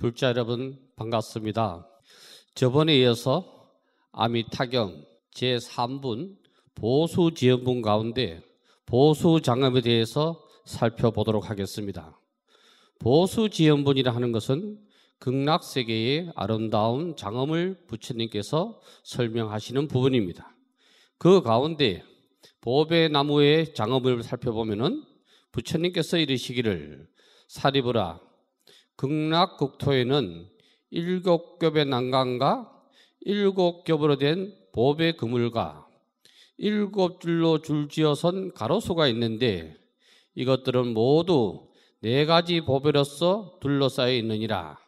불자 여러분 반갑습니다. 저번에 이어서 아미타경 제3분 보수지원분 가운데 보수장암에 대해서 살펴보도록 하겠습니다. 보수지연분이라 하는 것은 극락세계의 아름다운 장엄을 부처님께서 설명하시는 부분입니다. 그 가운데 보배나무의 장엄을 살펴보면 부처님께서 이르시기를 사리브라 극락국토에는 일곱 겹의 난간과 일곱 겹으로 된 보배 그물과 일곱 줄로 줄지어선 가로수가 있는데 이것들은 모두 네 가지 보배로서 둘러싸여 있느니라.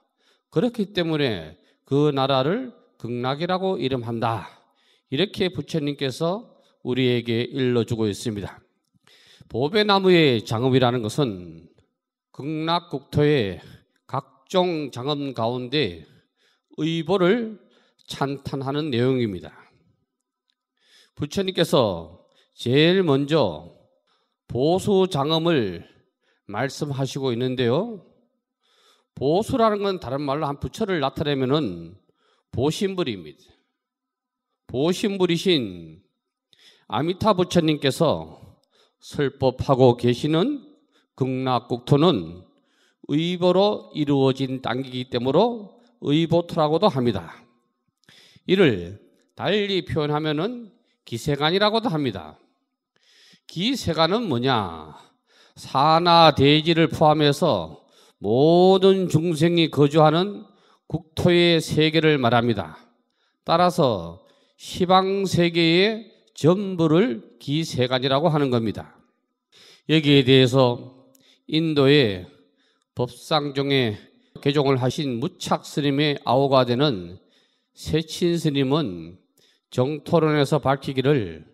그렇기 때문에 그 나라를 극락이라고 이름한다. 이렇게 부처님께서 우리에게 일러주고 있습니다. 보배나무의 장음이라는 것은 극락국토의 각종 장엄 가운데 의보를 찬탄하는 내용입니다. 부처님께서 제일 먼저 보수 장엄을 말씀하시고 있는데요. 보수라는 건 다른 말로 한 부처를 나타내면은 보신불입니다. 보신불이신 아미타 부처님께서 설법하고 계시는 극락국토는 의보로 이루어진 땅이기 때문에 의보토라고도 합니다. 이를 달리 표현하면 기세간이라고도 합니다. 기세간은 뭐냐? 산하 대지를 포함해서 모든 중생이 거주하는 국토의 세계를 말합니다. 따라서 시방 세계의 전부를 기세간이라고 하는 겁니다. 여기에 대해서 인도의 법상정에 개종을 하신 무착 스님의 아호가 되는 세친 스님은 정토론에서 밝히기를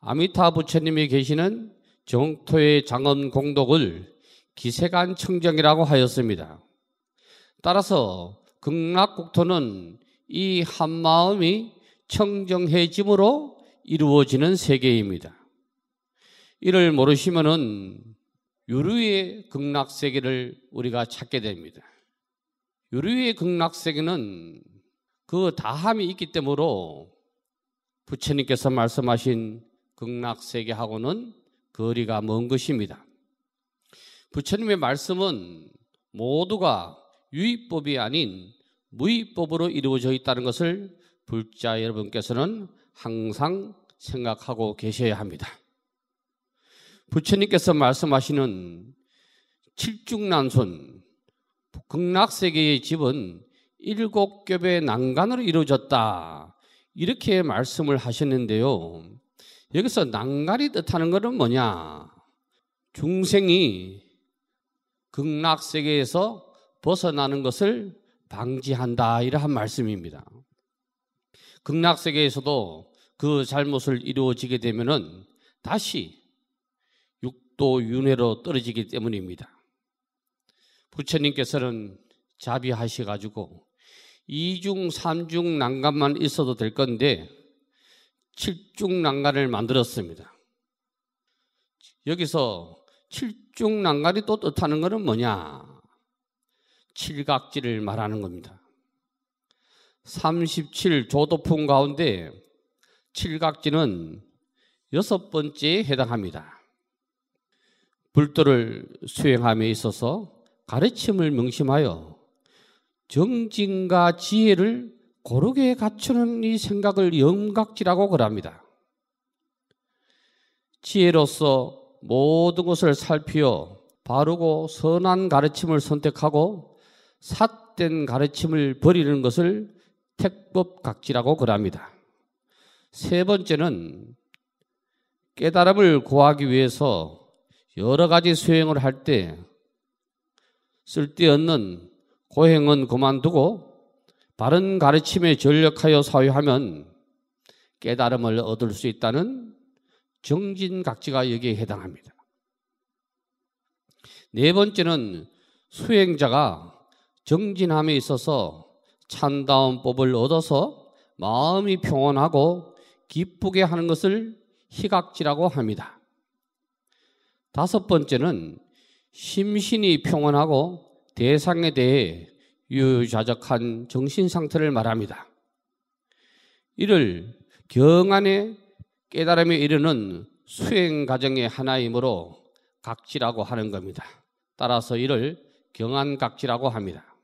아미타 부처님이 계시는 정토의 장엄 공덕을 기세간 청정이라고 하였습니다. 따라서 극락국토는 이 한마음이 청정해짐으로 이루어지는 세계입니다. 이를 모르시면은 유류의 극락 세계를 우리가 찾게 됩니다. 유류의 극락 세계는 그 다함이 있기 때문에 부처님께서 말씀하신 극락 세계하고는 거리가 먼 것입니다. 부처님의 말씀은 모두가 유의법이 아닌 무의법으로 이루어져 있다는 것을 불자 여러분께서는 항상 생각하고 계셔야 합니다. 부처님께서 말씀하시는 칠중난손 극락세계의 집은 일곱 겹의 난간으로 이루어졌다. 이렇게 말씀을 하셨는데요. 여기서 난간이 뜻하는 것은 뭐냐? 중생이 극락세계에서 벗어나는 것을 방지한다. 이러한 말씀입니다. 극락세계에서도 그 잘못을 이루어지게 되면 다시 또 윤회로 떨어지기 때문입니다. 부처님께서는 자비하셔가지고 이중삼중 난간만 있어도 될 건데 칠중 난간을 만들었습니다. 여기서 칠중 난간이 또 뜻하는 것은 뭐냐? 칠각지를 말하는 겁니다. 37 조도풍 가운데 칠각지는 여섯 번째에 해당합니다. 불도를 수행함에 있어서 가르침을 명심하여 정진과 지혜를 고르게 갖추는 이 생각을 영각지라고 그럽니다. 지혜로서 모든 것을 살피어 바르고 선한 가르침을 선택하고 삿된 가르침을 버리는 것을 택법각지라고 그럽니다. 세 번째는 깨달음을 구하기 위해서 여러 가지 수행을 할 때 쓸데없는 고행은 그만두고 바른 가르침에 전력하여 사유하면 깨달음을 얻을 수 있다는 정진각지가 여기에 해당합니다. 네 번째는 수행자가 정진함에 있어서 참다운 법을 얻어서 마음이 평온하고 기쁘게 하는 것을 희각지라고 합니다. 다섯 번째는 심신이 평온하고 대상에 대해 유유자적한 정신 상태를 말합니다. 이를 경안의 깨달음에 이르는 수행 과정의 하나이므로 각지라고 하는 겁니다. 따라서 이를 경안각지라고 합니다.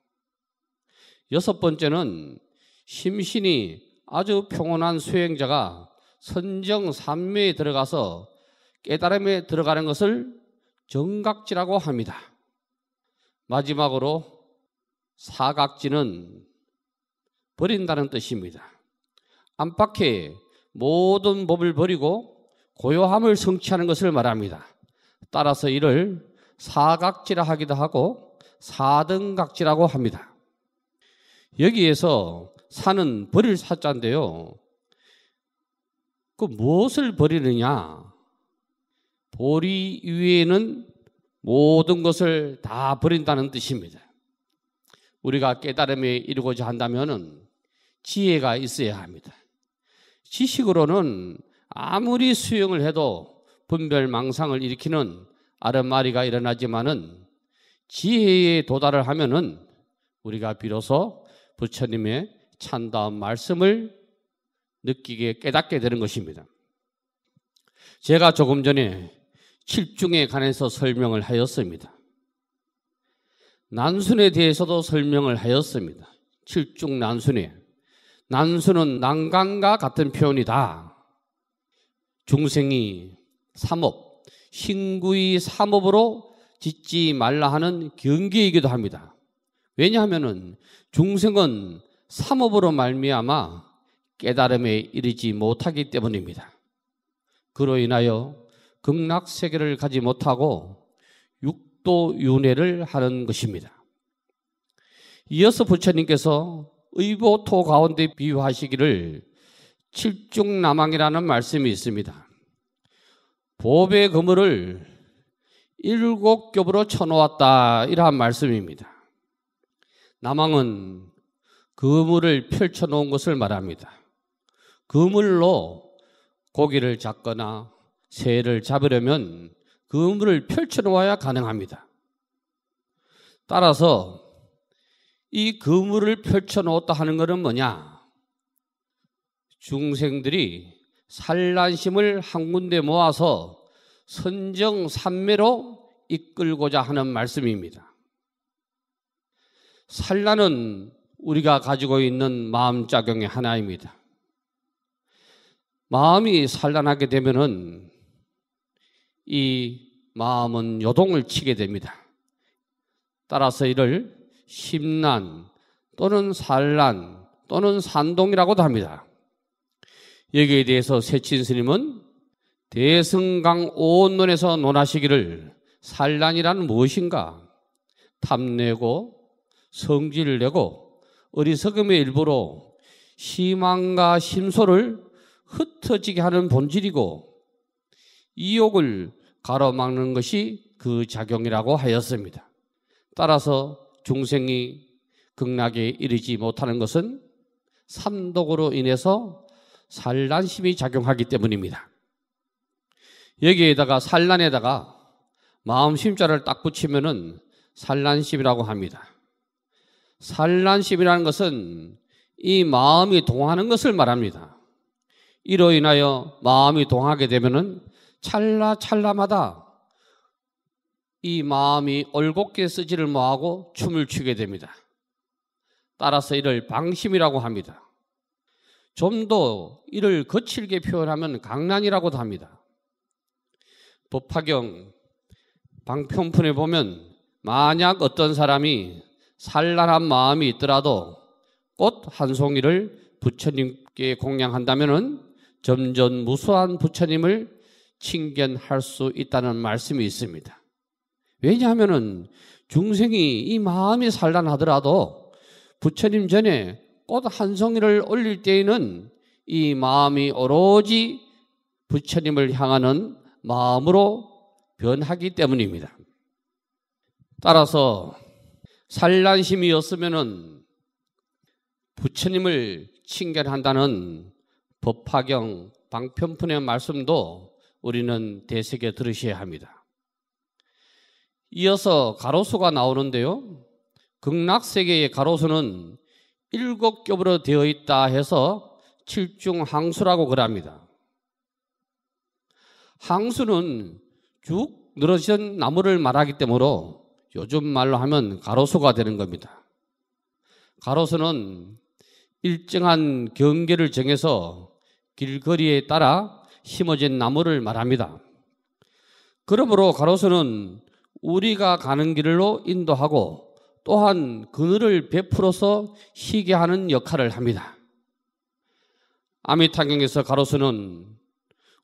여섯 번째는 심신이 아주 평온한 수행자가 선정 삼매에 들어가서 깨달음에 들어가는 것을 정각지라고 합니다. 마지막으로 사각지는 버린다는 뜻입니다. 안팎의 모든 법을 버리고 고요함을 성취하는 것을 말합니다. 따라서 이를 사각지라 하기도 하고 사등각지라고 합니다. 여기에서 사는 버릴 사자인데요. 그 무엇을 버리느냐? 보리 위에는 모든 것을 다 버린다는 뜻입니다. 우리가 깨달음에 이르고자 한다면 지혜가 있어야 합니다. 지식으로는 아무리 수용을 해도 분별 망상을 일으키는 아름마리가 일어나지만은 지혜에 도달을 하면은 우리가 비로소 부처님의 찬다운 말씀을 느끼게 깨닫게 되는 것입니다. 제가 조금 전에 실중에 관해서 설명을 하였습니다. 난순에 대해서도 설명을 하였습니다. 실중 난순에. 난순은 난간과 같은 표현이다. 중생이 삼업, 신구의 삼업으로 짓지 말라 하는 경계이기도 합니다. 왜냐하면 중생은 삼업으로 말미암아 깨달음에 이르지 못하기 때문입니다. 그로 인하여 극락 세계를 가지 못하고 육도 윤회를 하는 것입니다. 이어서 부처님께서 의보토 가운데 비유하시기를 칠중남항이라는 말씀이 있습니다. 보배 그물을 일곱 겹으로 쳐놓았다 이러한 말씀입니다. 남항은 그물을 펼쳐놓은 것을 말합니다. 그물로 고기를 잡거나 새를 잡으려면 그 의무를 펼쳐놓아야 가능합니다. 따라서 이 그물을 펼쳐놓았다 하는 것은 뭐냐? 중생들이 산란심을 한 군데 모아서 선정 산매로 이끌고자 하는 말씀입니다. 산란은 우리가 가지고 있는 마음 작용의 하나입니다. 마음이 산란하게 되면은 이 마음은 요동을 치게 됩니다. 따라서 이를 심란 또는 산란 또는 산동이라고도 합니다. 여기에 대해서 세친 스님은 대승강 오온론에서 논하시기를 산란이란 무엇인가? 탐내고 성질을 내고 어리석음의 일부로 희망과 심소를 흩어지게 하는 본질이고 이욕을 가로막는 것이 그 작용이라고 하였습니다. 따라서 중생이 극락에 이르지 못하는 것은 삼독으로 인해서 산란심이 작용하기 때문입니다. 여기에다가 산란에다가 마음심자를 딱 붙이면은 산란심이라고 합니다. 산란심이라는 것은 이 마음이 동하는 것을 말합니다. 이로 인하여 마음이 동하게 되면은 찰나 찰나마다 이 마음이 얼곧게 쓰지를 뭐하고 춤을 추게 됩니다. 따라서 이를 방심이라고 합니다. 좀 더 이를 거칠게 표현하면 강난이라고도 합니다. 법화경 방편푼에 보면 만약 어떤 사람이 산란한 마음이 있더라도 꽃 한 송이를 부처님께 공양한다면은 점점 무수한 부처님을 칭견할 수 있다는 말씀이 있습니다. 왜냐하면은 중생이 이 마음이 산란하더라도 부처님 전에 꽃 한 송이를 올릴 때에는 이 마음이 오로지 부처님을 향하는 마음으로 변하기 때문입니다. 따라서 산란심이었으면은 부처님을 칭견한다는 법화경 방편푼의 말씀도 우리는 대세계 들으셔야 합니다. 이어서 가로수가 나오는데요. 극락세계의 가로수는 일곱 겹으로 되어 있다 해서 칠중 항수라고 그럽니다. 항수는 쭉 늘어진 나무를 말하기 때문에 요즘 말로 하면 가로수가 되는 겁니다. 가로수는 일정한 경계를 정해서 길거리에 따라 심어진 나무를 말합니다. 그러므로 가로수는 우리가 가는 길로 인도하고 또한 그늘을 베풀어서 쉬게 하는 역할을 합니다. 아미타경에서 가로수는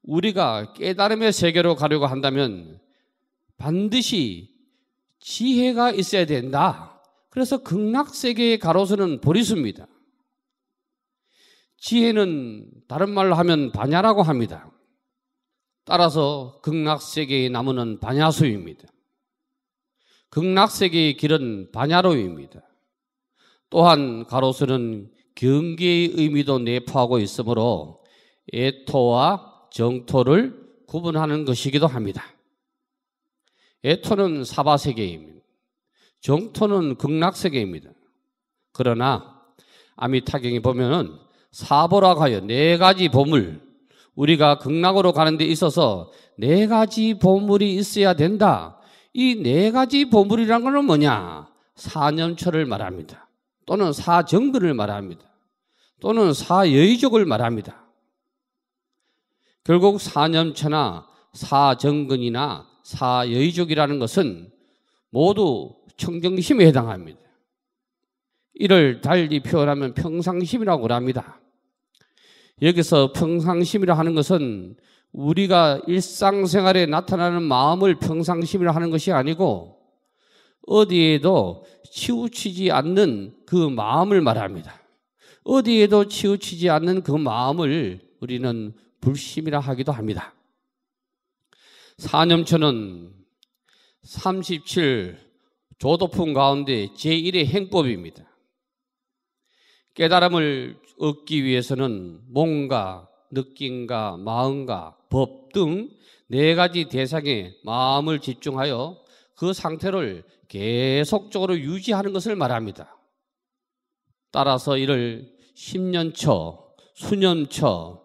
우리가 깨달음의 세계로 가려고 한다면 반드시 지혜가 있어야 된다. 그래서 극락세계의 가로수는 보리수입니다. 지혜는 다른 말로 하면 반야라고 합니다. 따라서 극락세계의 나무는 반야수입니다. 극락세계의 길은 반야로입니다. 또한 가로수는 경계의 의미도 내포하고 있으므로 애토와 정토를 구분하는 것이기도 합니다. 애토는 사바세계입니다. 정토는 극락세계입니다. 그러나 아미타경에 보면은 사보라고 하여 네 가지 보물 우리가 극락으로 가는 데 있어서 네 가지 보물이 있어야 된다. 이 네 가지 보물이란 것은 뭐냐? 사념처를 말합니다. 또는 사정근을 말합니다. 또는 사여의족을 말합니다. 결국 사념처나 사정근이나 사여의족이라는 것은 모두 청정심에 해당합니다. 이를 달리 표현하면 평상심이라고 합니다. 여기서 평상심이라 하는 것은 우리가 일상생활에 나타나는 마음을 평상심이라 하는 것이 아니고 어디에도 치우치지 않는 그 마음을 말합니다. 어디에도 치우치지 않는 그 마음을 우리는 불심이라 하기도 합니다. 사념처는 37 조도품 가운데 제1의 행법입니다. 깨달음을 얻기 위해서는 몸과 느낌과 마음과 법 등 네 가지 대상에 마음을 집중하여 그 상태를 계속적으로 유지하는 것을 말합니다. 따라서 이를 10년처, 수년처,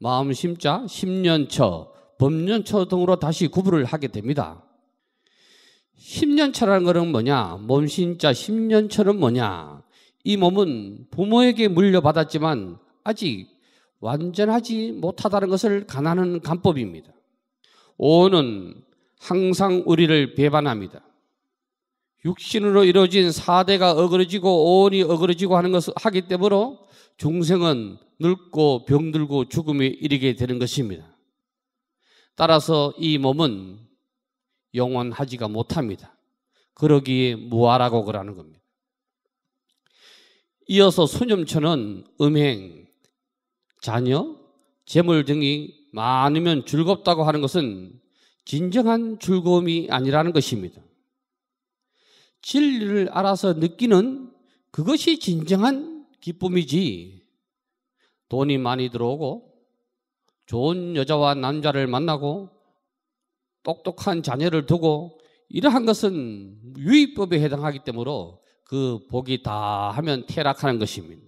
마음심자, 10년처, 법년처 등으로 다시 구분을 하게 됩니다. 10년차라는 것은 뭐냐? 몸심자 10년처는 뭐냐? 이 몸은 부모에게 물려받았지만 아직 완전하지 못하다는 것을 가난한 간법입니다. 오는 항상 우리를 배반합니다. 육신으로 이루어진 사대가 어그러지고 오온이 어그러지고 하는 것을 하기 때문에 중생은 늙고 병들고 죽음에 이르게 되는 것입니다. 따라서 이 몸은 영원하지가 못합니다. 그러기에 무아라고 그러는 겁니다. 이어서 수념처는 음행, 자녀, 재물 등이 많으면 즐겁다고 하는 것은 진정한 즐거움이 아니라는 것입니다. 진리를 알아서 느끼는 그것이 진정한 기쁨이지. 돈이 많이 들어오고 좋은 여자와 남자를 만나고 똑똑한 자녀를 두고 이러한 것은 유의법에 해당하기 때문에 그 복이 다 하면 퇴락하는 것입니다.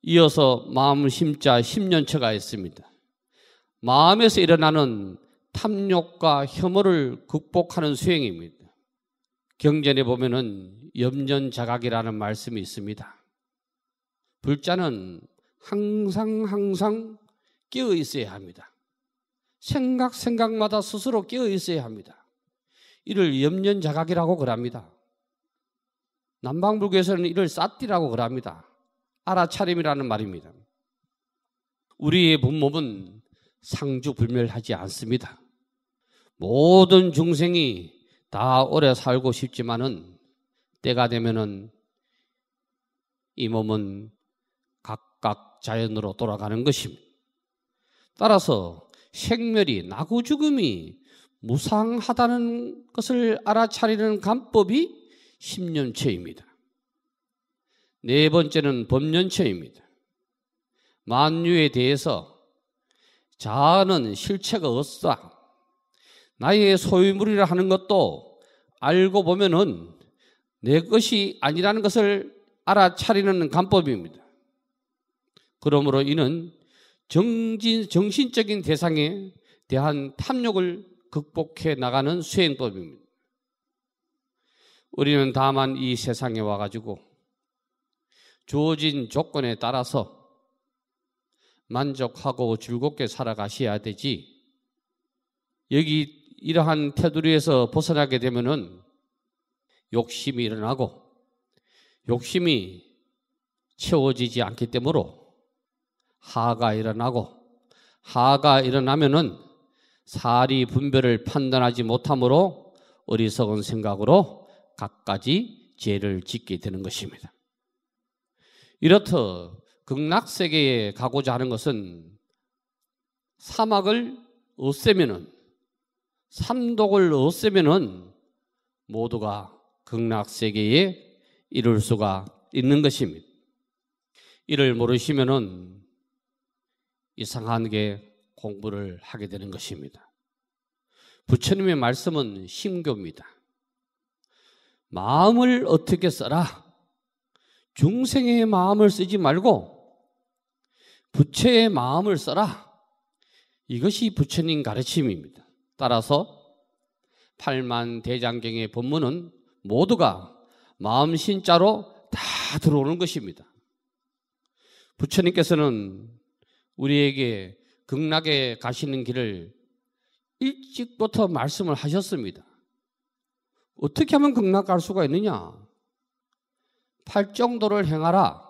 이어서 마음 심자 10년처가 있습니다. 마음에서 일어나는 탐욕과 혐오를 극복하는 수행입니다. 경전에 보면은 염전자각이라는 말씀이 있습니다. 불자는 항상 항상 깨어 있어야 합니다. 생각 생각마다 스스로 깨어 있어야 합니다. 이를 염년자각이라고 그럽니다. 남방불교에서는 이를 쌓띠라고 그럽니다. 알아차림이라는 말입니다. 우리의 본 몸은 상주불멸하지 않습니다. 모든 중생이 다 오래 살고 싶지만은 때가 되면은 이 몸은 각각 자연으로 돌아가는 것입니다. 따라서 생멸이 나고 죽음이 무상하다는 것을 알아차리는 간법이 1 0년체입니다네 번째는 법년체입니다 만유에 대해서 자아는 실체가 없다. 나의 소유물이라 하는 것도 알고 보면은 내 것이 아니라는 것을 알아차리는 간법입니다. 그러므로 이는 정진, 정신적인 대상에 대한 탐욕을 극복해 나가는 수행법입니다. 우리는 다만 이 세상에 와가지고 주어진 조건에 따라서 만족하고 즐겁게 살아가셔야 되지. 여기 이러한 테두리에서 벗어나게 되면은 욕심이 일어나고 욕심이 채워지지 않기 때문에 하가 일어나고 하가 일어나면은 사리 분별을 판단하지 못하므로 어리석은 생각으로 갖가지 죄를 짓게 되는 것입니다. 이렇듯 극락 세계에 가고자 하는 것은 사막을 없애면은 삼독을 없애면은 모두가 극락 세계에 이룰 수가 있는 것입니다. 이를 모르시면은 이상하게 공부를 하게 되는 것입니다. 부처님의 말씀은 심교입니다. 마음을 어떻게 써라. 중생의 마음을 쓰지 말고 부처의 마음을 써라. 이것이 부처님 가르침입니다. 따라서 팔만 대장경의 본문은 모두가 마음 신자로 다 들어오는 것입니다. 부처님께서는 우리에게 극락에 가시는 길을 일찍부터 말씀을 하셨습니다. 어떻게 하면 극락할 수가 있느냐? 팔정도를 행하라.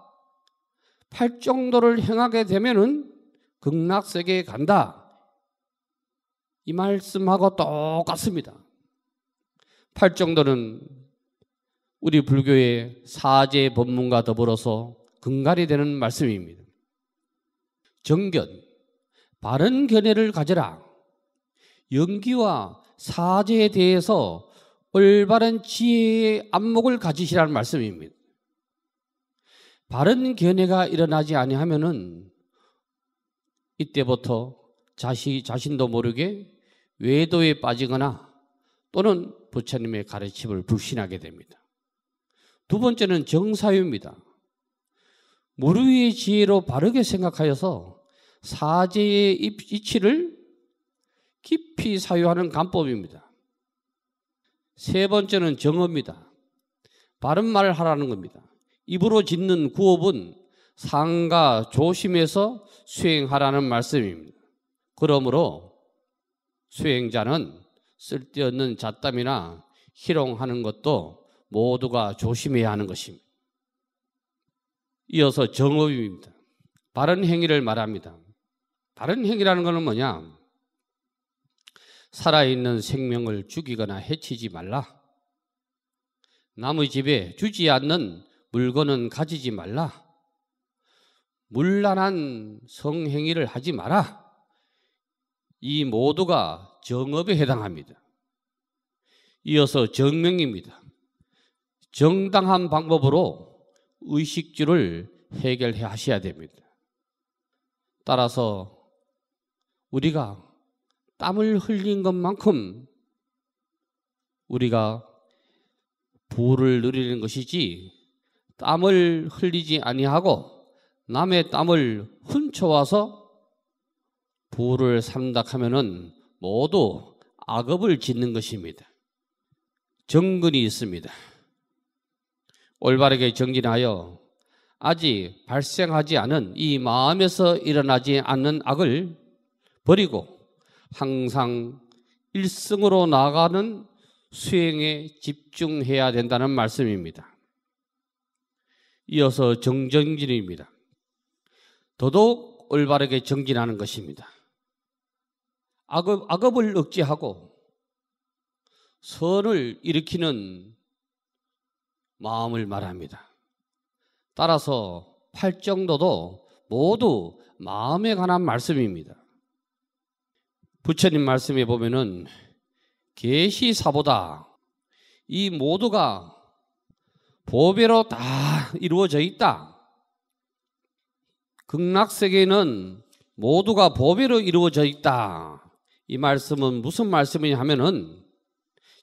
팔정도를 행하게 되면은 극락 세계에 간다. 이 말씀하고 똑같습니다. 팔정도는 우리 불교의 사제 법문과 더불어서 근간이 되는 말씀입니다. 정견, 바른 견해를 가져라. 연기와 사제에 대해서 올바른 지혜의 안목을 가지시라는 말씀입니다. 바른 견해가 일어나지 아니하면은 이때부터 자시, 자신도 모르게 외도에 빠지거나 또는 부처님의 가르침을 불신하게 됩니다. 두 번째는 정사유입니다. 무르의 지혜로 바르게 생각하여서 사제의 이치를 깊이 사유하는 간법입니다. 세 번째는 정어입니다. 바른 말을 하라는 겁니다. 입으로 짓는 구업은 상가 조심해서 수행하라는 말씀입니다. 그러므로 수행자는 쓸데없는 잣담이나 희롱하는 것도 모두가 조심해야 하는 것입니다. 이어서 정업입니다. 바른 행위를 말합니다. 바른 행위라는 것은 뭐냐? 살아있는 생명을 죽이거나 해치지 말라. 남의 집에 주지 않는 물건은 가지지 말라. 물란한 성행위를 하지 마라. 이 모두가 정업에 해당합니다. 이어서 정명입니다. 정당한 방법으로 의식주를 해결해 하셔야 됩니다. 따라서 우리가 땀을 흘린 것만큼 우리가 부를 누리는 것이지 땀을 흘리지 아니하고 남의 땀을 훔쳐와서 부를 삼다 하면은 모두 악업을 짓는 것입니다. 정근이 있습니다. 올바르게 정진하여 아직 발생하지 않은 이 마음에서 일어나지 않는 악을 버리고 항상 일승으로 나가는 수행에 집중해야 된다는 말씀입니다. 이어서 정정진입니다. 더더욱 올바르게 정진하는 것입니다. 악업, 악업을 억제하고 선을 일으키는 마음을 말합니다. 따라서 팔정도도 모두 마음에 관한 말씀입니다. 부처님 말씀에 보면은 계시사보다 이 모두가 보배로 다 이루어져 있다. 극락세계는 모두가 보배로 이루어져 있다. 이 말씀은 무슨 말씀이냐 하면은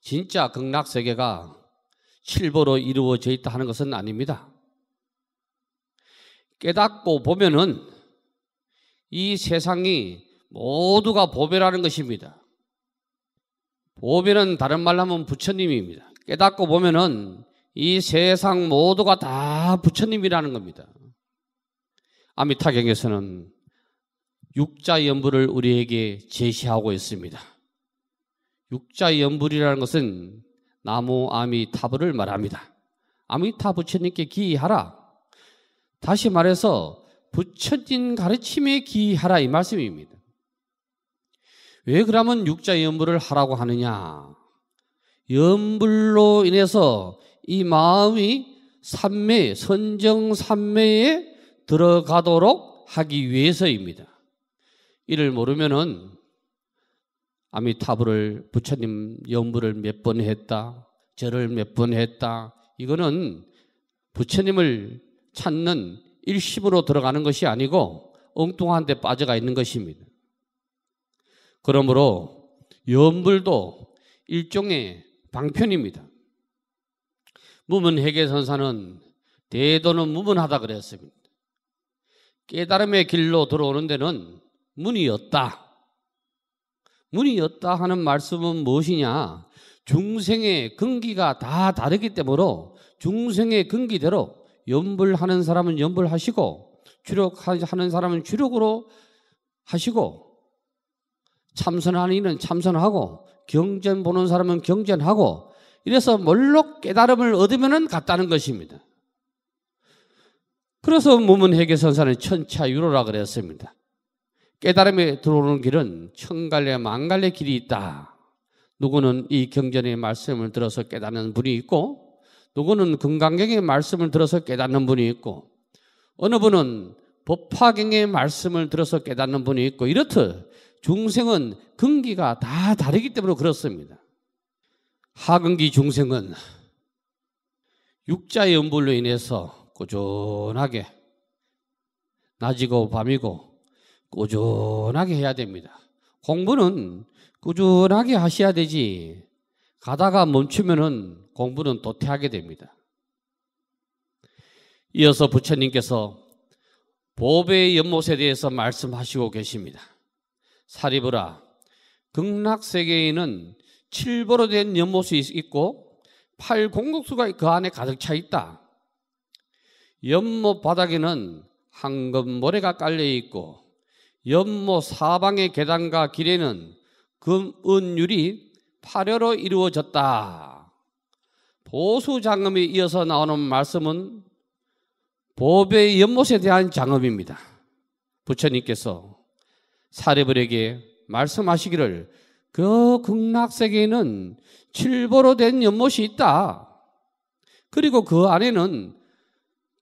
진짜 극락세계가 칠보로 이루어져 있다 하는 것은 아닙니다. 깨닫고 보면은 이 세상이 모두가 보배라는 것입니다. 보배는 다른 말로 하면 부처님입니다. 깨닫고 보면은 이 세상 모두가 다 부처님이라는 겁니다. 아미타경에서는 육자연불을 우리에게 제시하고 있습니다. 육자연불이라는 것은 나무 아미타불을 말합니다. 아미타 부처님께 기하라. 다시 말해서 부처님 가르침에 기하라 이 말씀입니다. 왜 그러면 육자 염불을 하라고 하느냐? 염불로 인해서 이 마음이 삼매, 선정 삼매에 들어가도록 하기 위해서입니다. 이를 모르면은 아미타불을 부처님 염불을 몇 번 했다, 절을 몇 번 했다. 이거는 부처님을 찾는 일심으로 들어가는 것이 아니고 엉뚱한 데 빠져가 있는 것입니다. 그러므로 연불도 일종의 방편입니다. 무문 해계선사는 대도는 무문하다 그랬습니다. 깨달음의 길로 들어오는 데는 문이었다. 문이었다 하는 말씀은 무엇이냐? 중생의 근기가 다 다르기 때문에 중생의 근기대로 연불하는 사람은 연불하시고 추력하는 사람은 추력으로 하시고 참선하는 이는 참선하고 경전 보는 사람은 경전하고 이래서 뭘로 깨달음을 얻으면 같다는 것입니다. 그래서 무문해계 선사는 천차유로라 그랬습니다. 깨달음에 들어오는 길은 천갈래 만갈래 길이 있다. 누구는 이 경전의 말씀을 들어서 깨닫는 분이 있고 누구는 금강경의 말씀을 들어서 깨닫는 분이 있고 어느 분은 법화경의 말씀을 들어서 깨닫는 분이 있고 이렇듯 중생은 근기가 다 다르기 때문에 그렇습니다. 하근기 중생은 육자의 연불로 인해서 꾸준하게 낮이고 밤이고 꾸준하게 해야 됩니다. 공부는 꾸준하게 하셔야 되지 가다가 멈추면은 공부는 도태하게 됩니다. 이어서 부처님께서 보배의 연못에 대해서 말씀하시고 계십니다. 사리브라. 극락 세계에는 7보로 된 연못이 있고 8 공국수가 그 안에 가득 차 있다. 연못 바닥에는 황금 모래가 깔려 있고 연못 사방의 계단과 길에는 금, 은율이 파려로 이루어졌다. 보수 장엄에 이어서 나오는 말씀은 보배 연못에 대한 장엄입니다. 부처님께서 사례벌에게 말씀하시기를 그 극락세계에는 칠보로 된 연못이 있다. 그리고 그 안에는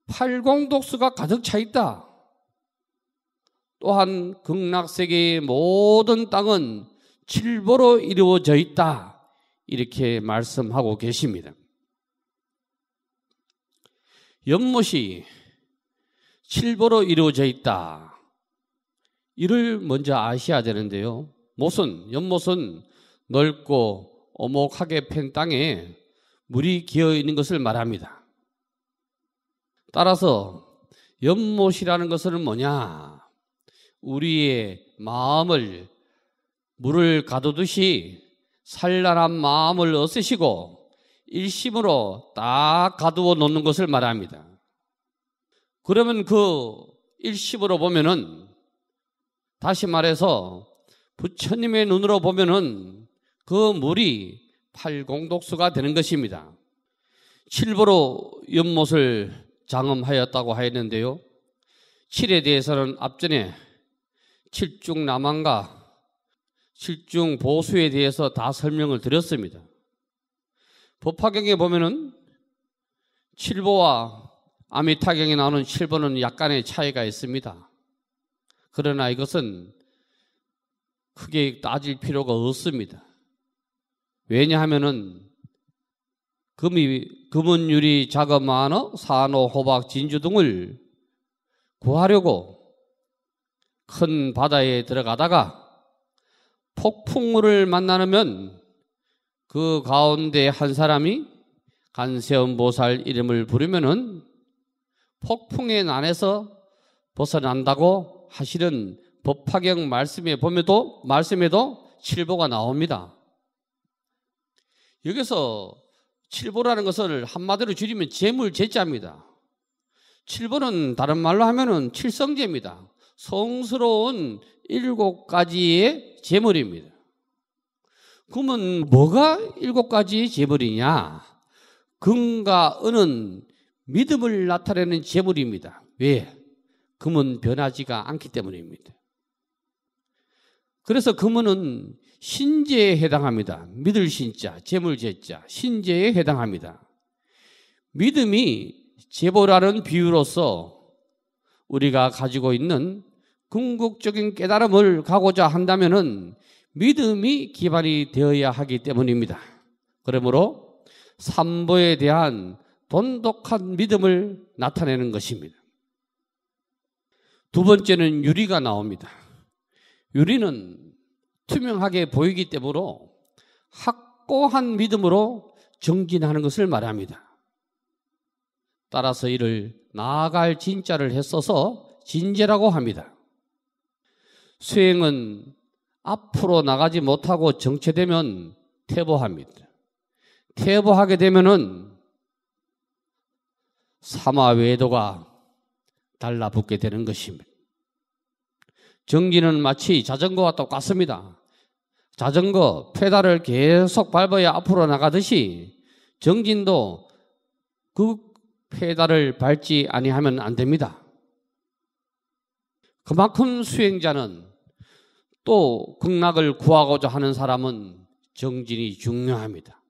팔공독수가 가득 차 있다. 또한 극락세계의 모든 땅은 칠보로 이루어져 있다. 이렇게 말씀하고 계십니다. 연못이 칠보로 이루어져 있다. 이를 먼저 아셔야 되는데요. 못은 연못은 넓고 오목하게 팬 땅에 물이 기어 있는 것을 말합니다. 따라서 연못이라는 것은 뭐냐? 우리의 마음을 물을 가두듯이 산란한 마음을 없애시고 일심으로 딱 가두어 놓는 것을 말합니다. 그러면 그 일심으로 보면은 다시 말해서 부처님의 눈으로 보면은 그 물이 팔공독수가 되는 것입니다. 7보로 연못을 장엄하였다고 하였는데요. 7에 대해서는 앞전에 7중 남한과 7중 보수에 대해서 다 설명을 드렸습니다. 법화경에 보면은 칠보와 아미타경에 나오는 7보는 약간의 차이가 있습니다. 그러나 이것은 크게 따질 필요가 없습니다. 왜냐하면은 금이 금은 유리 자업 만어 산호 호박 진주 등을 구하려고 큰 바다에 들어가다가 폭풍우를 만나면 그 가운데 한 사람이 간세음보살 이름을 부르면은 폭풍의 난에서 벗어난다고 사실은 법화경 말씀에 보면도 말씀에도 칠보가 나옵니다. 여기서 칠보라는 것을 한마디로 줄이면 재물 제자입니다. 칠보는 다른 말로 하면은 칠성제입니다. 성스러운 일곱 가지의 재물입니다. 그러 뭐가 일곱 가지 재물이냐? 금과 은은 믿음을 나타내는 재물입니다. 왜? 금은 변하지가 않기 때문입니다. 그래서 금은 신재에 해당합니다. 믿을 신자, 재물 제자, 신재에 해당합니다. 믿음이 제보라는 비유로서 우리가 가지고 있는 궁극적인 깨달음을 가고자 한다면 믿음이 기반이 되어야 하기 때문입니다. 그러므로 삼보에 대한 돈독한 믿음을 나타내는 것입니다. 두 번째는 유리가 나옵니다. 유리는 투명하게 보이기 때문에 확고한 믿음으로 정진하는 것을 말합니다. 따라서 이를 나아갈 진짜를 했어서 진제라고 합니다. 수행은 앞으로 나가지 못하고 정체되면 퇴보합니다. 퇴보하게 되면은 사마 외도가 달라붙게 되는 것입니다. 정기는 마치 자전거와 똑같습니다. 자전거 페달을 계속 밟아야 앞으로 나가듯이 정진도 그 페달을 밟지 아니하면 안 됩니다. 그만큼 수행자는 또 극락을 구하고자 하는 사람은 정진이 중요합니다.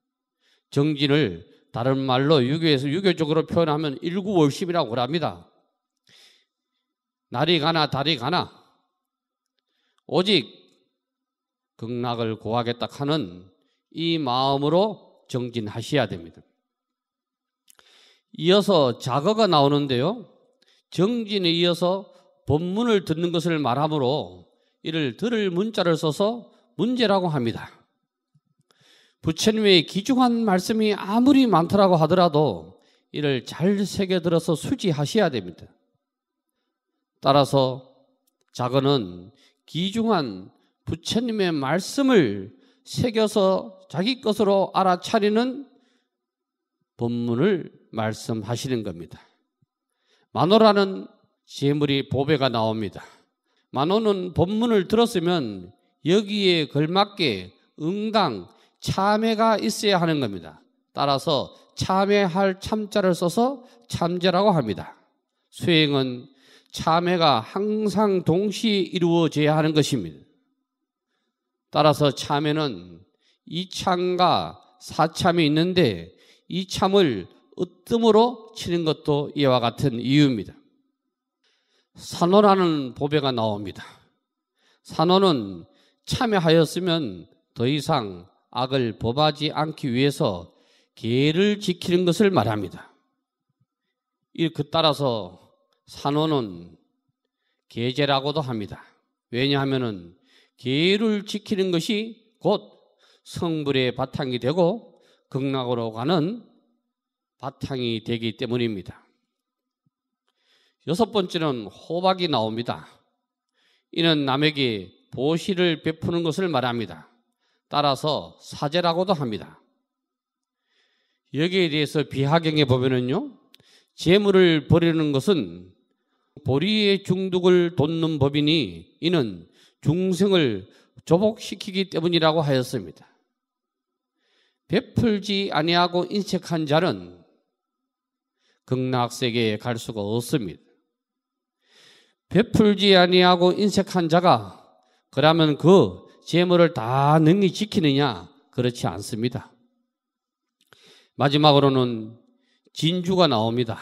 정진을 다른 말로 유교에서 유교적으로 표현하면 일구월심이라고 합니다. 날이 가나 달이 가나 오직 극락을 구하겠다 하는 이 마음으로 정진하셔야 됩니다. 이어서 자거가 나오는데요. 정진에 이어서 법문을 듣는 것을 말하므로 이를 들을 문자를 써서 문제라고 합니다. 부처님의 기중한 말씀이 아무리 많더라고 하더라도 이를 잘 새겨들어서 수지하셔야 됩니다. 따라서 자거는 귀중한 부처님의 말씀을 새겨서 자기 것으로 알아차리는 법문을 말씀하시는 겁니다. 만호라는 재물이 보배가 나옵니다. 만호는 법문을 들었으면 여기에 걸맞게 응당 참회가 있어야 하는 겁니다. 따라서 참회할 참자를 써서 참제라고 합니다. 수행은 참회가 항상 동시에 이루어져야 하는 것입니다. 따라서 참회는 이참과 사참이 있는데 이참을 으뜸으로 치는 것도 이와 같은 이유입니다. 산호라는 보배가 나옵니다. 산호는 참여하였으면 더 이상 악을 범하지 않기 위해서 계를 지키는 것을 말합니다. 이 그 따라서 산호는 계제라고도 합니다. 왜냐하면은 계를 지키는 것이 곧 성불의 바탕이 되고 극락으로 가는 바탕이 되기 때문입니다. 여섯 번째는 호박이 나옵니다. 이는 남에게 보시를 베푸는 것을 말합니다. 따라서 사제라고도 합니다. 여기에 대해서 비하경에 보면은요, 재물을 버리는 것은 보리의 중독을 돕는 법이니 이는 중생을 조복시키기 때문이라고 하였습니다. 베풀지 아니하고 인색한 자는 극락세계에 갈 수가 없습니다. 베풀지 아니하고 인색한 자가 그러면 그 재물을 다 능히 지키느냐? 그렇지 않습니다. 마지막으로는 진주가 나옵니다.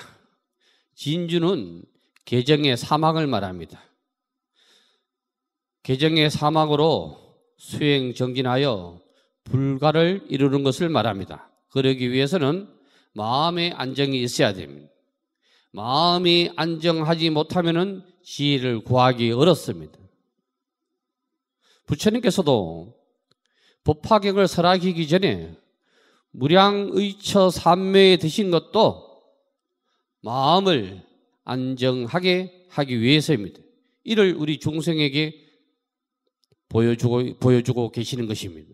진주는 계정의 사막을 말합니다. 계정의 사막으로 수행 정진하여 불가를 이루는 것을 말합니다. 그러기 위해서는 마음의 안정이 있어야 됩니다. 마음이 안정하지 못하면 지혜를 구하기 어렵습니다. 부처님께서도 법화경을 설하기 전에 무량의처 삼매에 드신 것도 마음을 안정하게 하기 위해서입니다. 이를 우리 중생에게 보여주고, 보여주고 계시는 것입니다.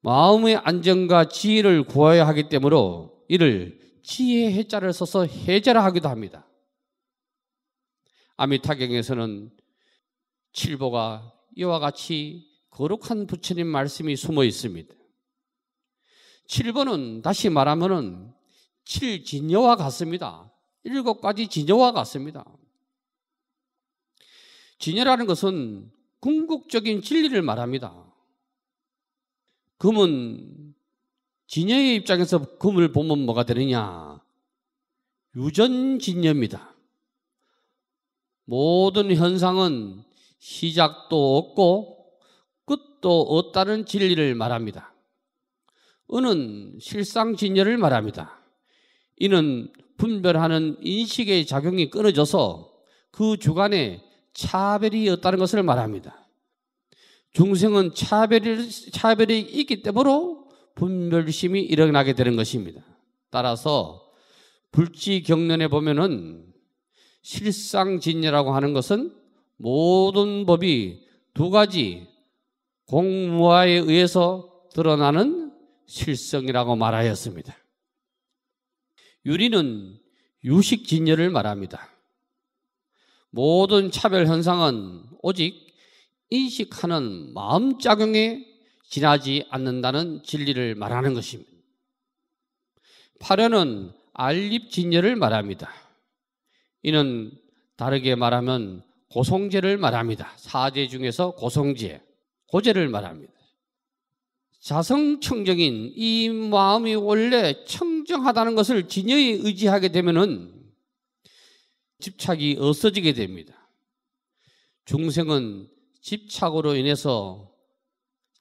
마음의 안정과 지혜를 구하야 하기 때므로 이를 지혜 해자를 써서 해자라 하기도 합니다. 아미타경에서는 칠보가 이와 같이 거룩한 부처님 말씀이 숨어 있습니다. 7번은 다시 말하면 칠진여와 같습니다. 일곱 가지 진여와 같습니다. 진여라는 것은 궁극적인 진리를 말합니다. 금은 진여의 입장에서 금을 보면 뭐가 되느냐? 유전진여입니다. 모든 현상은 시작도 없고 끝도 없다는 진리를 말합니다. 은은 실상진여를 말합니다. 이는 분별하는 인식의 작용이 끊어져서 그 주간에 차별이 없다는 것을 말합니다. 중생은 차별이, 차별이 있기 때문에 분별심이 일어나게 되는 것입니다. 따라서 불지경련에 보면은 실상진예라고 하는 것은 모든 법이 두 가지 공무화에 의해서 드러나는 실성이라고 말하였습니다. 유리는 유식 진열을 말합니다. 모든 차별 현상은 오직 인식하는 마음 작용에 지나지 않는다는 진리를 말하는 것입니다. 파려는 알립 진열을 말합니다. 이는 다르게 말하면 고성제를 말합니다. 사제 중에서 고성제, 고제를 말합니다. 자성청정인 이 마음이 원래 청정하다는 것을 진여히 의지하게 되면 집착이 없어지게 됩니다. 중생은 집착으로 인해서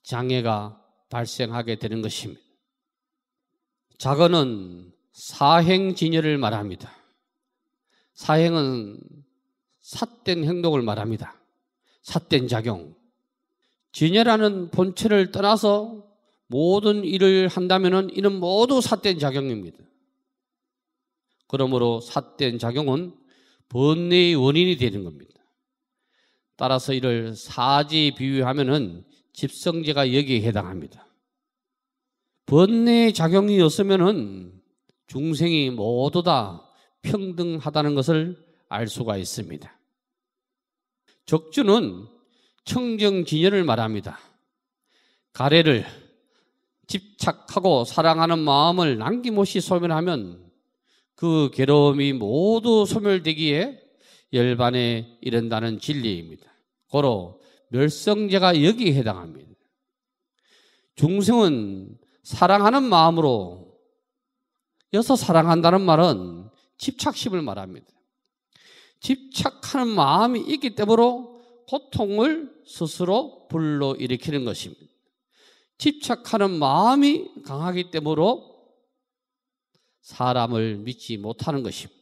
장애가 발생하게 되는 것입니다. 자거는 사행 진여를 말합니다. 사행은 삿된 행동을 말합니다. 삿된 작용. 진여라는 본체를 떠나서 모든 일을 한다면 이는 모두 삿된 작용입니다. 그러므로 삿된 작용은 번뇌의 원인이 되는 겁니다. 따라서 이를 사지 비유하면 집성제가 여기에 해당합니다. 번뇌 작용이 없으면 중생이 모두 다 평등하다는 것을 알 수가 있습니다. 적주는 청정진열을 말합니다. 가래를 집착하고 사랑하는 마음을 남김없이 소멸하면 그 괴로움이 모두 소멸되기에 열반에 이른다는 진리입니다. 고로 멸성제가 여기에 해당합니다. 중생은 사랑하는 마음으로 여서 사랑한다는 말은 집착심을 말합니다. 집착하는 마음이 있기 때문에 고통을 스스로 불러일으키는 것입니다. 집착하는 마음이 강하기 때문에 사람을 믿지 못하는 것입니다.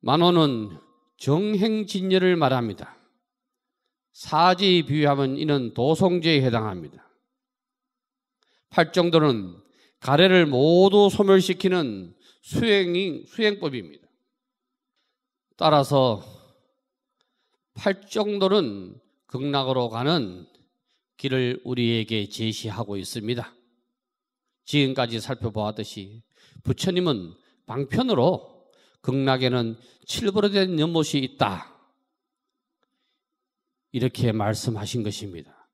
만호는 정행진여를 말합니다. 사지 비유하면 이는 도성제에 해당합니다. 팔정도는 가래를 모두 소멸시키는 수행이, 수행법입니다. 따라서 팔정도는 극락으로 가는 길을 우리에게 제시하고 있습니다. 지금까지 살펴보았듯이 부처님은 방편으로 극락에는 칠부러된 연못이 있다. 이렇게 말씀하신 것입니다.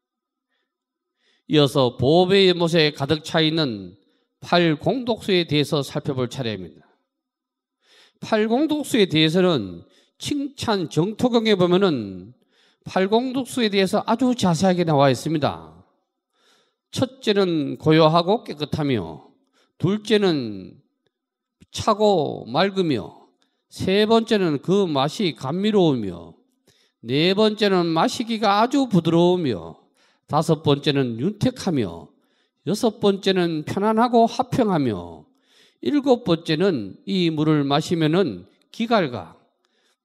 이어서 보배의 연못에 가득 차 있는 팔공독수에 대해서 살펴볼 차례입니다. 팔공독수에 대해서는 칭찬 정토경에 보면은 팔공독수에 대해서 아주 자세하게 나와 있습니다. 첫째는 고요하고 깨끗하며, 둘째는 차고 맑으며, 세 번째는 그 맛이 감미로우며, 네 번째는 마시기가 아주 부드러우며, 다섯 번째는 윤택하며, 여섯 번째는 편안하고 화평하며, 일곱 번째는 이 물을 마시면은 기갈과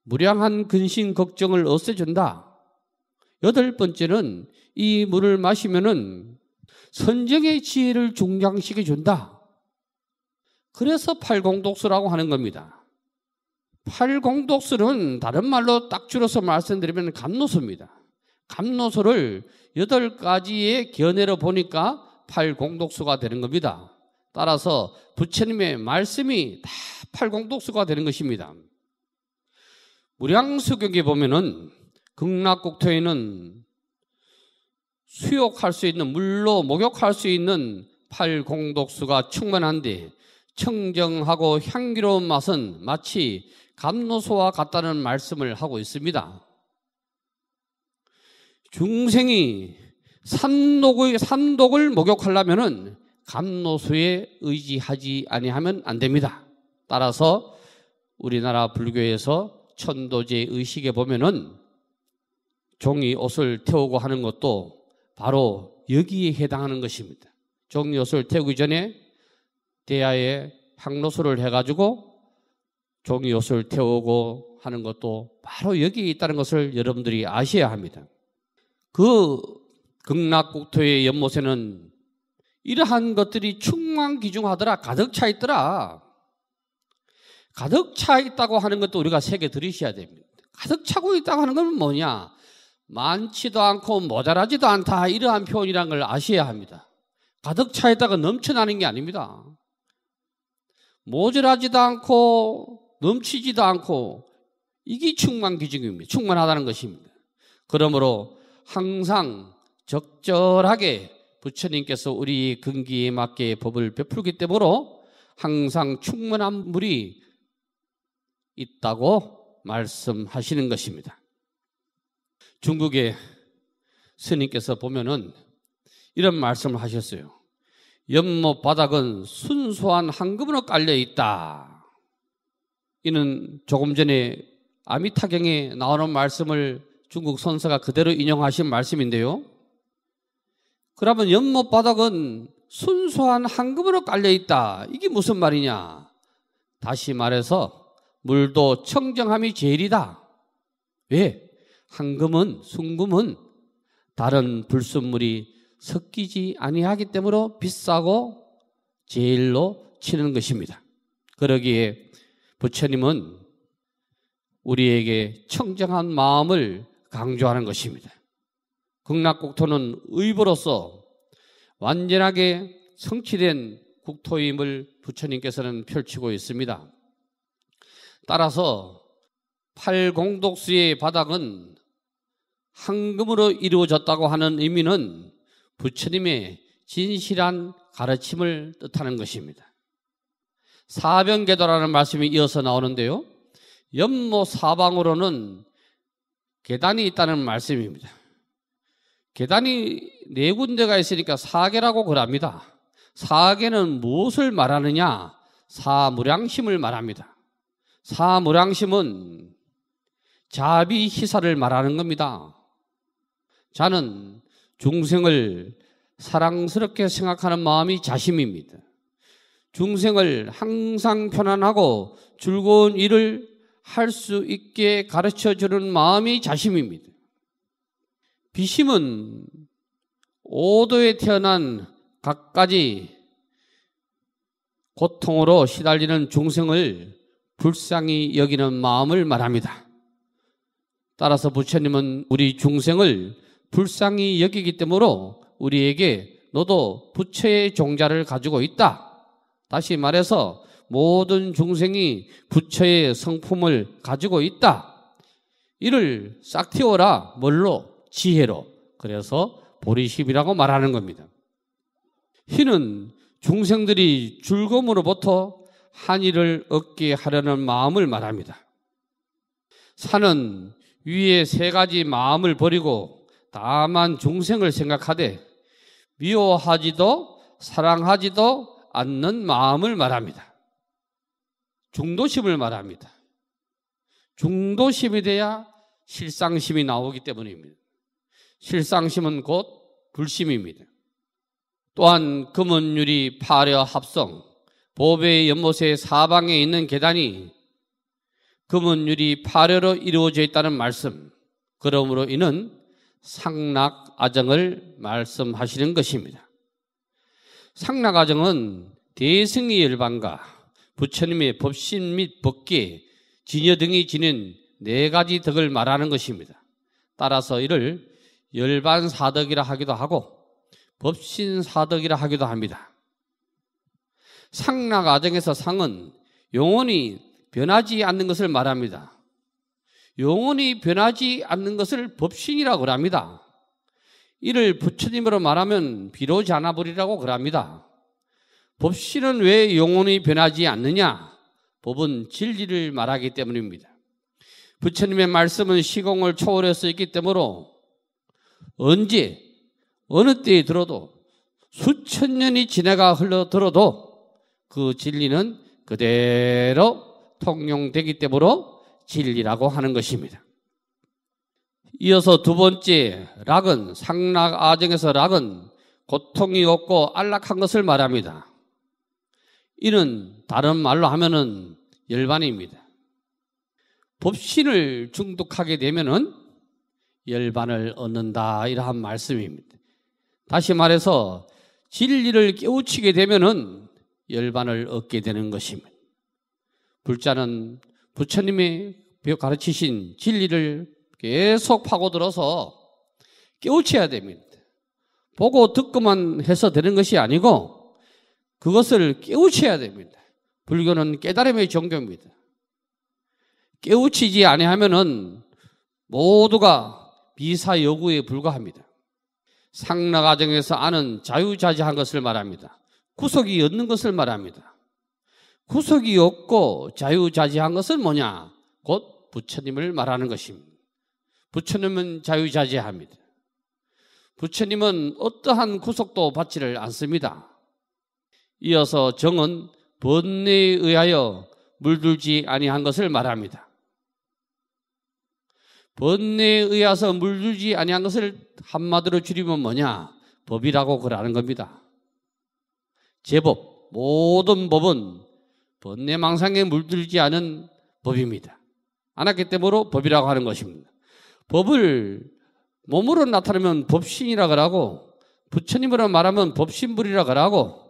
무량한 근심 걱정을 없애준다. 여덟 번째는 이 물을 마시면은 선정의 지혜를 중장시켜 준다. 그래서 팔공독수라고 하는 겁니다. 팔공독수는 다른 말로 딱 줄여서 말씀드리면 감노소입니다. 감노소를 여덟 가지의 견해로 보니까 팔공독수가 되는 겁니다. 따라서 부처님의 말씀이 다 팔공독수가 되는 것입니다. 무량수경에 보면은 극락국토에는 수욕할 수 있는 물로 목욕할 수 있는 팔공독수가 충분한데 청정하고 향기로운 맛은 마치 감노소와 같다는 말씀을 하고 있습니다. 중생이 산독의 산독을 목욕하려면은 감노소에 의지하지 아니하면 안 됩니다. 따라서 우리나라 불교에서 천도제 의식에 보면은 종이 옷을 태우고 하는 것도 바로 여기에 해당하는 것입니다. 종이 옷을 태우기 전에 대야에 항로수를 해가지고 종이 옷을 태우고 하는 것도 바로 여기에 있다는 것을 여러분들이 아셔야 합니다. 그 극락국토의 연못에는 이러한 것들이 충만기중하더라 가득 차 있더라 가득 차 있다고 하는 것도 우리가 새겨 들으셔야 됩니다. 가득 차고 있다고 하는 건 뭐냐? 많지도 않고 모자라지도 않다 이러한 표현이란 걸 아셔야 합니다. 가득 차 있다가 넘쳐나는 게 아닙니다. 모자라지도 않고 넘치지도 않고 이게 충만 기준입니다. 충만하다는 것입니다. 그러므로 항상 적절하게 부처님께서 우리 근기에 맞게 법을 베풀기 때문에 항상 충만한 물이 있다고 말씀하시는 것입니다. 중국의 스님께서 보면은 이런 말씀을 하셨어요. 연못 바닥은 순수한 황금으로 깔려 있다. 이는 조금 전에 아미타경에 나오는 말씀을 중국 선사가 그대로 인용하신 말씀인데요. 그러면 연못 바닥은 순수한 황금으로 깔려 있다. 이게 무슨 말이냐? 다시 말해서 물도 청정함이 제일이다. 왜? 황금은 순금은 다른 불순물이 섞이지 아니하기 때문에 비싸고 제일로 치는 것입니다. 그러기에 부처님은 우리에게 청정한 마음을 강조하는 것입니다. 극락국토는 의보로서 완전하게 성취된 국토임을 부처님께서는 펼치고 있습니다. 따라서 팔공독수의 바닥은 황금으로 이루어졌다고 하는 의미는 부처님의 진실한 가르침을 뜻하는 것입니다. 사변계도라는 말씀이 이어서 나오는데요. 연모 사방으로는 계단이 있다는 말씀입니다. 계단이 네 군데가 있으니까 사계라고 그럽니다. 사계는 무엇을 말하느냐? 사무량심을 말합니다. 사무량심은 자비 희사를 말하는 겁니다. 자는 중생을 사랑스럽게 생각하는 마음이 자심입니다. 중생을 항상 편안하고 즐거운 일을 할 수 있게 가르쳐 주는 마음이 자심입니다. 비심은 오도에 태어난 갖가지 고통으로 시달리는 중생을 불쌍히 여기는 마음을 말합니다. 따라서 부처님은 우리 중생을 불쌍히 여기기 때문에 우리에게 너도 부처의 종자를 가지고 있다. 다시 말해서 모든 중생이 부처의 성품을 가지고 있다. 이를 싹 틔워라. 뭘로? 지혜로. 그래서 보리십이라고 말하는 겁니다. 희는 중생들이 줄검으로부터 한의를 얻게 하려는 마음을 말합니다. 산은 위에 세 가지 마음을 버리고 다만 중생을 생각하되 미워하지도 사랑하지도 않는 마음을 말합니다. 중도심을 말합니다. 중도심이 돼야 실상심이 나오기 때문입니다. 실상심은 곧 불심입니다. 또한 금은유리 파려 합성 보배의 연못의 사방에 있는 계단이 금은유리 파려로 이루어져 있다는 말씀 그러므로 이는 상락 아정을 말씀하시는 것입니다. 상락 아정은 대승의 열반과 부처님의 법신 및 법계, 진여 등이 지닌 네 가지 덕을 말하는 것입니다. 따라서 이를 열반 사덕이라 하기도 하고 법신 사덕이라 하기도 합니다. 상락 아정에서 상은 영원히 변하지 않는 것을 말합니다. 영혼이 변하지 않는 것을 법신이라고 그럽니다. 이를 부처님으로 말하면 비로자나불이라고 그럽니다. 법신은 왜 영원히 변하지 않느냐? 법은 진리를 말하기 때문입니다. 부처님의 말씀은 시공을 초월해서 있기 때므로 언제 어느 때에 들어도 수천 년이 지나가 흘러 들어도 그 진리는 그대로 통용되기 때문에 진리라고 하는 것입니다. 이어서 두 번째, 락은 상락 아정에서 락은 고통이 없고 안락한 것을 말합니다. 이는 다른 말로 하면은 열반입니다. 법신을 중독하게 되면은 열반을 얻는다 이러한 말씀입니다. 다시 말해서 진리를 깨우치게 되면은 열반을 얻게 되는 것입니다. 불자는 부처님이 가르치신 진리를 계속 파고들어서 깨우쳐야 됩니다. 보고 듣고만 해서 되는 것이 아니고 그것을 깨우쳐야 됩니다. 불교는 깨달음의 종교입니다. 깨우치지 아니하면은 모두가 비사여구에 불과합니다. 상나가정에서 아는 자유자재한 것을 말합니다. 구속이 없는 것을 말합니다. 구속이 없고 자유자재한 것은 뭐냐? 곧 부처님을 말하는 것입니다. 부처님은 자유자재합니다. 부처님은 어떠한 구속도 받지를 않습니다. 이어서 정은 번뇌에 의하여 물들지 아니한 것을 말합니다. 번뇌에 의해서 물들지 아니한 것을 한마디로 줄이면 뭐냐? 법이라고 그러는 겁니다. 제법 모든 법은 번뇌망상에 물들지 않은 법입니다. 안았기 때문에 법이라고 하는 것입니다. 법을 몸으로 나타내면 법신이라 그러고 부처님으로 말하면 법신불이라 그러고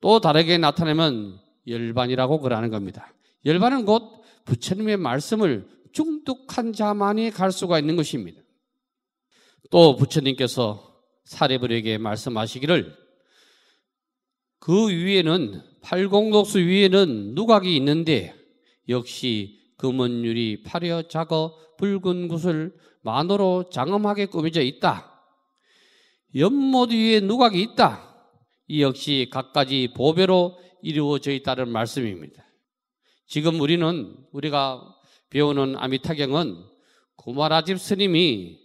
또 다르게 나타내면 열반이라고 그러는 겁니다. 열반은 곧 부처님의 말씀을 중독한 자만이 갈 수가 있는 것입니다. 또 부처님께서 사례부에게 말씀하시기를 그 위에는 팔공독수 위에는 누각이 있는데 역시 금은율이 파려 작어 붉은 구슬 만으로 장엄하게 꾸며져 있다. 연못 위에 누각이 있다. 이 역시 각가지 보배로 이루어져 있다는 말씀입니다. 지금 우리는 우리가 배우는 아미타경은 고마라집 스님이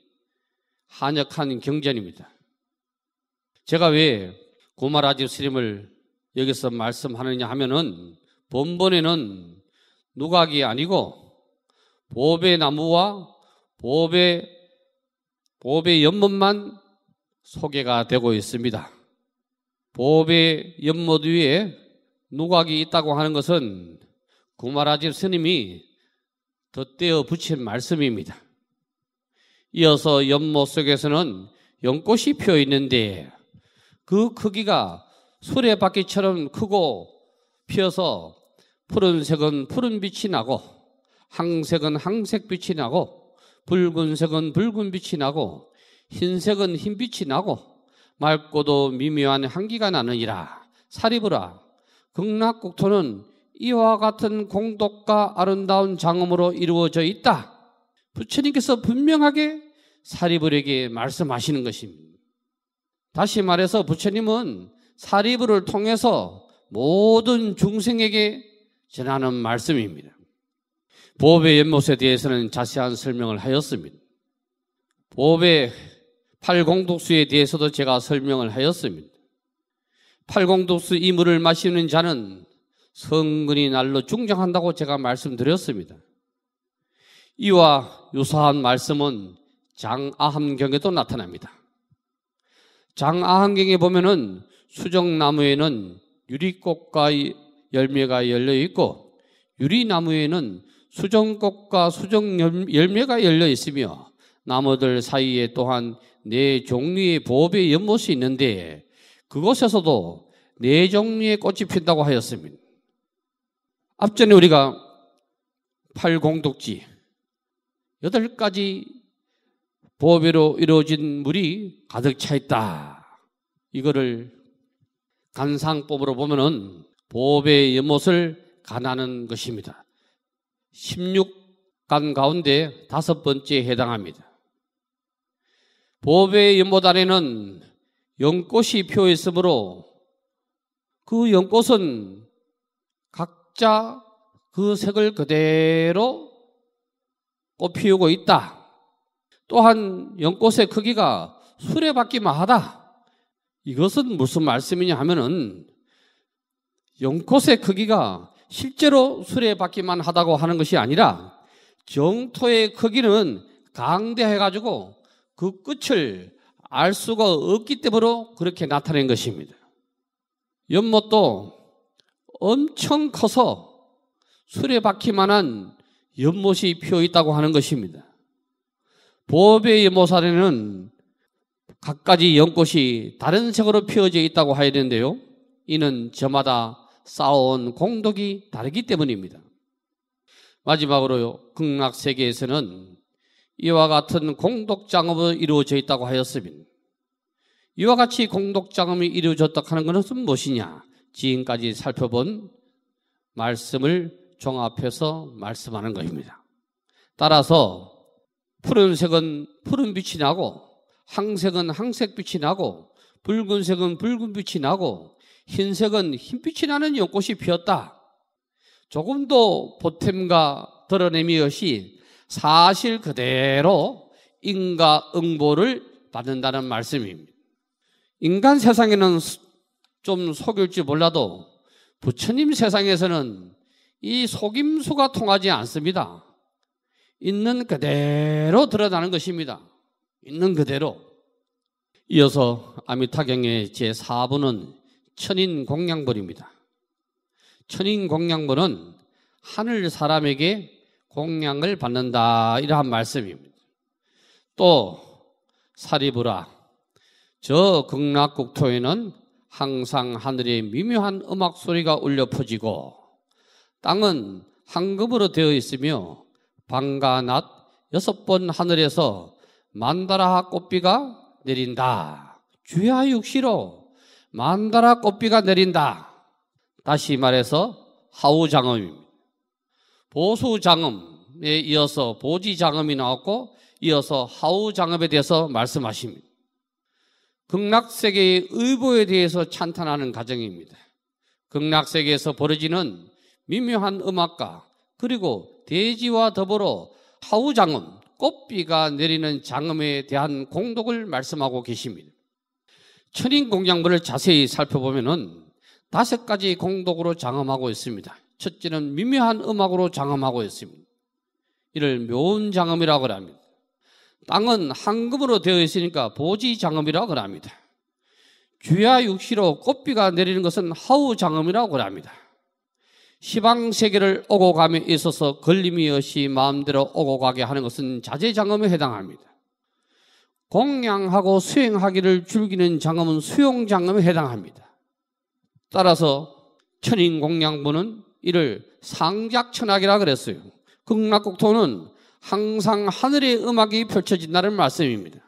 한역한 경전입니다. 제가 왜 고마라지 스님을 여기서 말씀하느냐 하면은 본본에는 누각이 아니고 보배 나무와 보배 보배 연못만 소개가 되고 있습니다. 보배 연못 위에 누각이 있다고 하는 것은 구마라집 스님이 덧대어 붙인 말씀입니다. 이어서 연못 속에서는 연꽃이 피어 있는데 그 크기가 수레 바퀴처럼 크고 피어서 푸른색은 푸른 빛이 나고 항색은 항색 빛이 나고 붉은색은 붉은 빛이 나고 흰색은 흰 빛이 나고 맑고도 미묘한 향기가 나느니라 사리브라 극락국토는 이와 같은 공덕과 아름다운 장엄으로 이루어져 있다 부처님께서 분명하게 사리불에게 말씀하시는 것입니다 다시 말해서 부처님은 사리부를 통해서 모든 중생에게 전하는 말씀입니다. 보의 연못에 대해서는 자세한 설명을 하였습니다. 보의 팔공독수에 대해서도 제가 설명을 하였습니다. 팔공독수 이 물을 마시는 자는 성근이 날로 중장한다고 제가 말씀드렸습니다. 이와 유사한 말씀은 장아함경에도 나타납니다. 장아한경에 보면은 수정나무에는 유리꽃과 열매가 열려 있고 유리나무에는 수정꽃과 수정 열매가 열려 있으며 나무들 사이에 또한 네 종류의 보배 연못이 있는데 그곳에서도 네 종류의 꽃이 핀다고 하였습니다. 앞전에 우리가 팔공독지 여덟 가지 보배로 이루어진 물이 가득 차 있다. 이거를 간상법으로 보면은 보배의 연못을 가나는 것입니다. 16간 가운데 다섯 번째에 해당합니다. 보배의 연못 안에는 연꽃이 피어 있으므로 그 연꽃은 각자 그 색을 그대로 꽃 피우고 있다. 또한 연꽃의 크기가 수레바퀴만하다. 이것은 무슨 말씀이냐 하면은 연꽃의 크기가 실제로 수레바퀴만 하다고 하는 것이 아니라 정토의 크기는 강대해가지고 그 끝을 알 수가 없기 때문에 그렇게 나타낸 것입니다. 연못도 엄청 커서 수레바퀴만한 연못이 피어 있다고 하는 것입니다. 보배의 모살에는 각가지 연꽃이 다른 색으로 피어져 있다고 하였는데요. 이는 저마다 쌓아온 공덕이 다르기 때문입니다. 마지막으로요. 극락 세계에서는 이와 같은 공덕 장업이 이루어져 있다고 하였습니다. 이와 같이 공덕 장업이 이루어졌다 하는 것은 무엇이냐? 지금까지 살펴본 말씀을 종합해서 말씀하는 것입니다. 따라서 푸른색은 푸른 빛이 나고 황색은황색 빛이 나고 붉은색은 붉은 빛이 나고 흰색은 흰빛이 나는 연꽃이 피었다. 조금도 보탬과 드러냄이 없이 사실 그대로 인과응보를 받는다는 말씀입니다. 인간 세상에는 좀 속일지 몰라도 부처님 세상에서는 이 속임수가 통하지 않습니다. 있는 그대로 드러나는 것입니다. 있는 그대로. 이어서 아미타경의 제4부는 천인 공양벌입니다. 천인 공양벌은 하늘 사람에게 공양을 받는다 이러한 말씀입니다. 또 사리브라 저 극락국토에는 항상 하늘에 미묘한 음악 소리가 울려 퍼지고 땅은 황금으로 되어 있으며 방과 낮 여섯 번 하늘에서 만다라 꽃비가 내린다. 주야 육시로 만다라 꽃비가 내린다. 다시 말해서 하우장음입니다. 보수장음에 이어서 보지장음이 나왔고 이어서 하우장음에 대해서 말씀하십니다. 극락세계의 의보에 대해서 찬탄하는 가정입니다. 극락세계에서 벌어지는 미묘한 음악과 그리고 돼지와 더불어 하우장음, 꽃비가 내리는 장음에 대한 공덕을 말씀하고 계십니다. 천인 공양부를 자세히 살펴보면은 다섯 가지 공덕으로 장음하고 있습니다. 첫째는 미묘한 음악으로 장음하고 있습니다. 이를 묘운 장음이라고 합니다. 땅은 황금으로 되어 있으니까 보지 장음이라고 합니다. 주야 육시로 꽃비가 내리는 것은 하우 장음이라고 합니다. 시방 세계를 오고 감에 있어서 걸림이 없이 마음대로 오고 가게 하는 것은 자제장엄에 해당합니다. 공양하고 수행하기를 즐기는 장엄은 수용장엄에 해당합니다. 따라서 천인 공양부는 이를 상작천악이라 그랬어요. 극락국토는 항상 하늘의 음악이 펼쳐진다는 말씀입니다.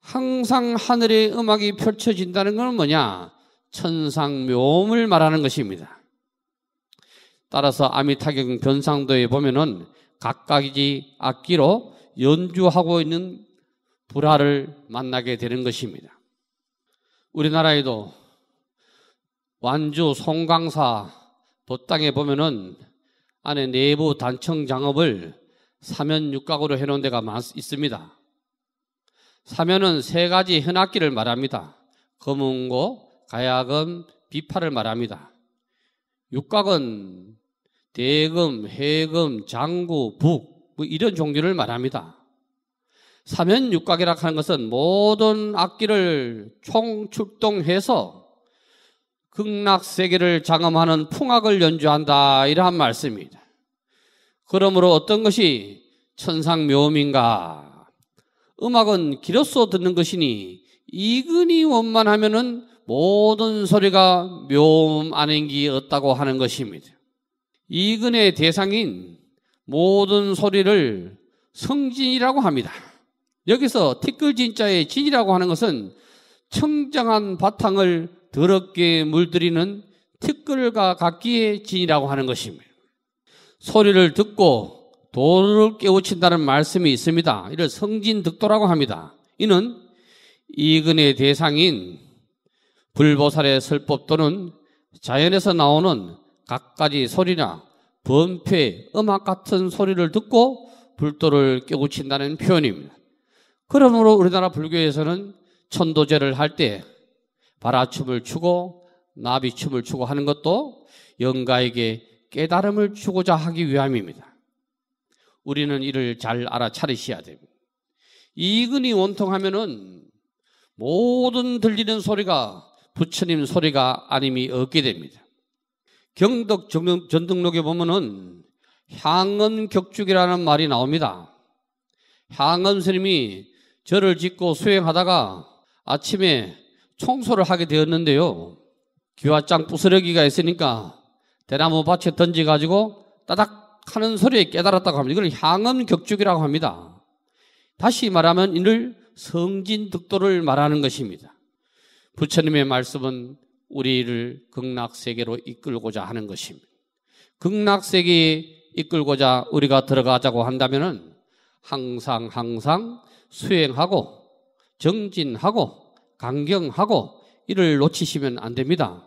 항상 하늘의 음악이 펼쳐진다는 것은 뭐냐? 천상묘음을 말하는 것입니다. 따라서 아미타경 변상도에 보면은 각각이지 악기로 연주하고 있는 불화를 만나게 되는 것입니다. 우리나라에도 완주 송강사 법당에 보면은 안에 내부 단청 작업을 사면 육각으로 해놓은 데가 있습니다. 사면은 세 가지 현악기를 말합니다. 검은고, 가야금, 비파를 말합니다. 육각은 대금, 해금, 장구, 북, 뭐 이런 종류를 말합니다. 사면육각이라 하는 것은 모든 악기를 총출동해서 극락세계를 장엄하는 풍악을 연주한다 이러한 말씀입니다. 그러므로 어떤 것이 천상묘음인가? 음악은 기로써 듣는 것이니 이근이 원만하면은 모든 소리가 묘음 아닌 게 없다고 하는 것입니다. 이근의 대상인 모든 소리를 성진이라고 합니다. 여기서 티끌진자의 진이라고 하는 것은 청정한 바탕을 더럽게 물들이는 티끌과 같기에 진이라고 하는 것입니다. 소리를 듣고 도를 깨우친다는 말씀이 있습니다. 이를 성진득도라고 합니다. 이는 이근의 대상인 불보살의 설법 또는 자연에서 나오는 각가지 소리나 범패, 음악 같은 소리를 듣고 불도를 깨우친다는 표현입니다. 그러므로 우리나라 불교에서는 천도제를 할 때 바라춤을 추고 나비춤을 추고 하는 것도 영가에게 깨달음을 주고자 하기 위함입니다. 우리는 이를 잘 알아차리셔야 됩니다. 이근이 원통하면은 모든 들리는 소리가 부처님 소리가 아님이 없게 됩니다. 경덕 전등록에 보면은 향은 격죽이라는 말이 나옵니다. 향은 스님이 절을 짓고 수행하다가 아침에 청소를 하게 되었는데요. 귀화장 부스러기가 있으니까 대나무 밭에 던져가지고 따닥 하는 소리에 깨달았다고 합니다. 이걸 향은 격죽이라고 합니다. 다시 말하면 이를 성진 득도를 말하는 것입니다. 부처님의 말씀은 우리를 극락세계로 이끌고자 하는 것입니다. 극락세계 이끌고자 우리가 들어가자고 한다면 항상 항상 수행하고 정진하고 강경하고 이를 놓치시면 안 됩니다.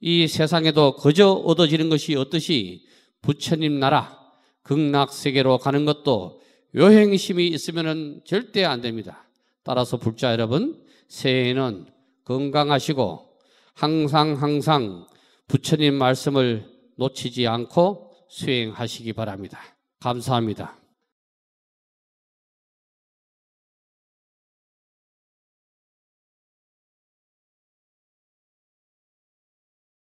이 세상에도 거저 얻어지는 것이 어떠시 부처님 나라 극락 세계로 가는 것도 요행심이 있으면 절대 안 됩니다. 따라서 불자 여러분 새해에는 건강하시고 항상 항상 부처님 말씀을 놓치지 않고 수행하시기 바랍니다. 감사합니다.